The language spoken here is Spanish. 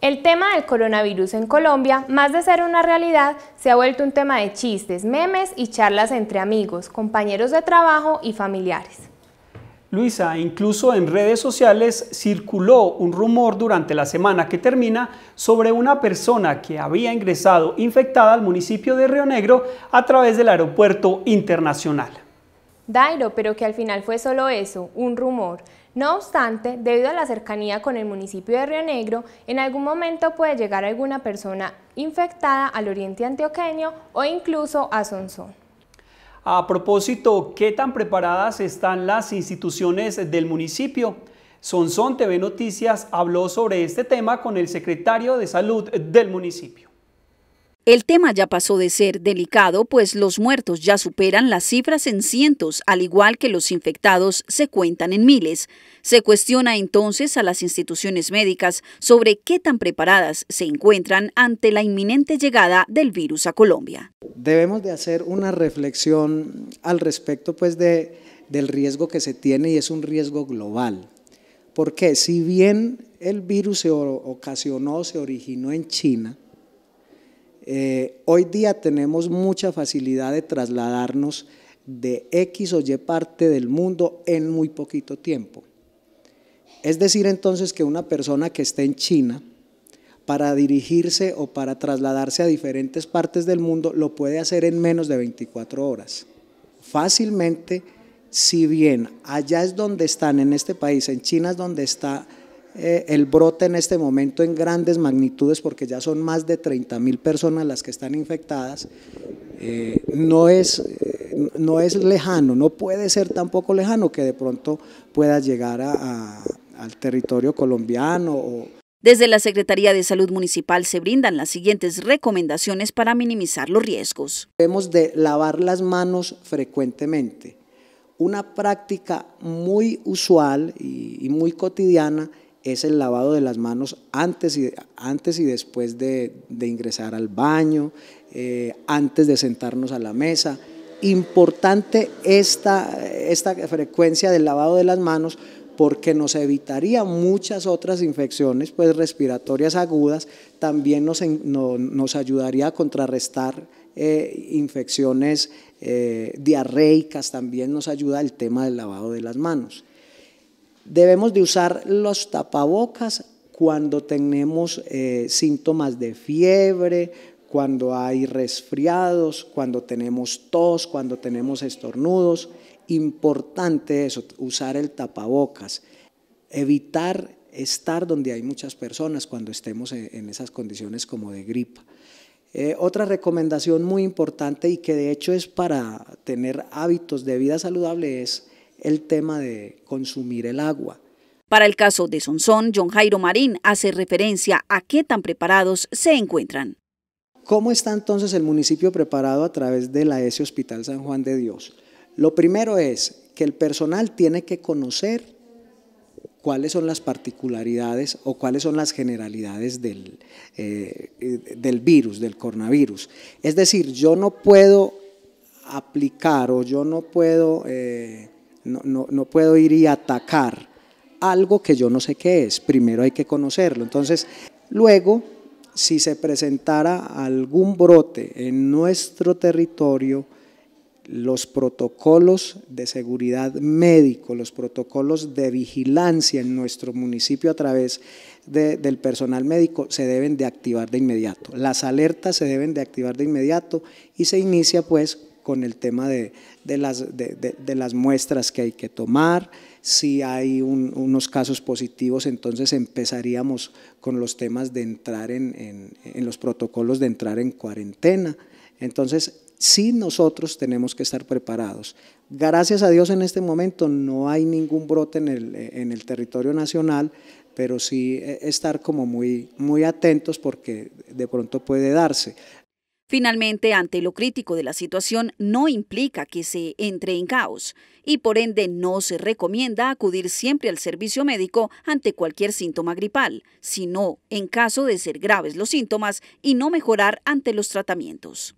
El tema del coronavirus en Colombia, más de ser una realidad, se ha vuelto un tema de chistes, memes y charlas entre amigos, compañeros de trabajo y familiares. Luisa, incluso en redes sociales circuló un rumor durante la semana que termina sobre una persona que había ingresado infectada al municipio de Río Negro a través del aeropuerto internacional. Dairo, pero que al final fue solo eso, un rumor. No obstante, debido a la cercanía con el municipio de Río Negro, en algún momento puede llegar alguna persona infectada al oriente antioqueño o incluso a Sonsón. A propósito, ¿qué tan preparadas están las instituciones del municipio? Sonsón TV Noticias habló sobre este tema con el secretario de Salud del municipio. El tema ya pasó de ser delicado, pues los muertos ya superan las cifras en cientos, al igual que los infectados se cuentan en miles. Se cuestiona entonces a las instituciones médicas sobre qué tan preparadas se encuentran ante la inminente llegada del virus a Colombia. Debemos de hacer una reflexión al respecto pues del riesgo que se tiene y es un riesgo global. Porque si bien el virus se ocasionó, se originó en China, eh, hoy día tenemos mucha facilidad de trasladarnos de X o Y parte del mundo en muy poquito tiempo. Es decir, entonces que una persona que esté en China, para dirigirse o para trasladarse a diferentes partes del mundo, lo puede hacer en menos de 24 horas. Fácilmente, si bien allá es donde están, en este país, en China es donde está eh, el brote en este momento en grandes magnitudes, porque ya son más de 30 mil personas las que están infectadas, eh, no, es, eh, no es lejano, no puede ser tampoco lejano que de pronto pueda llegar al territorio colombiano desde la Secretaría de Salud Municipal se brindan las siguientes recomendaciones para minimizar los riesgos. Debemos de lavar las manos frecuentemente. Una práctica muy usual y, muy cotidiana es el lavado de las manos antes y, antes y después de, ingresar al baño, eh, antes de sentarnos a la mesa. Importante esta, frecuencia del lavado de las manos porque nos evitaría muchas otras infecciones pues, respiratorias agudas, también nos, ayudaría a contrarrestar eh, infecciones eh, diarreicas, también nos ayuda el tema del lavado de las manos. Debemos de usar los tapabocas cuando tenemos eh, síntomas de fiebre, cuando hay resfriados, cuando tenemos tos, cuando tenemos estornudos. Importante eso, usar el tapabocas. Evitar estar donde hay muchas personas cuando estemos en esas condiciones como de gripa. Eh, otra recomendación muy importante y que de hecho es para tener hábitos de vida saludable es el tema de consumir el agua. Para el caso de Sonsón, John Jairo Marín hace referencia a qué tan preparados se encuentran. ¿Cómo está entonces el municipio preparado a través de la S. Hospital San Juan de Dios? Lo primero es que el personal tiene que conocer cuáles son las particularidades o cuáles son las generalidades del, eh, del virus, del coronavirus. Es decir, yo no puedo aplicar o yo no puedo eh, no, puedo ir y atacar algo que yo no sé qué es, primero hay que conocerlo. Entonces, luego, si se presentara algún brote en nuestro territorio, los protocolos de seguridad médico, los protocolos de vigilancia en nuestro municipio a través del personal médico se deben de activar de inmediato. Las alertas se deben de activar de inmediato y se inicia pues con el tema de, las, de, las muestras que hay que tomar. Si hay unos casos positivos, entonces empezaríamos con los temas de entrar en, en, en los protocolos de entrar en cuarentena. Entonces, sí nosotros tenemos que estar preparados. Gracias a Dios en este momento no hay ningún brote en el, en el territorio nacional, pero sí eh, estar como muy, muy atentos porque de pronto puede darse. Finalmente, ante lo crítico de la situación, no implica que se entre en caos y por ende no se recomienda acudir siempre al servicio médico ante cualquier síntoma gripal, sino en caso de ser graves los síntomas y no mejorar ante los tratamientos.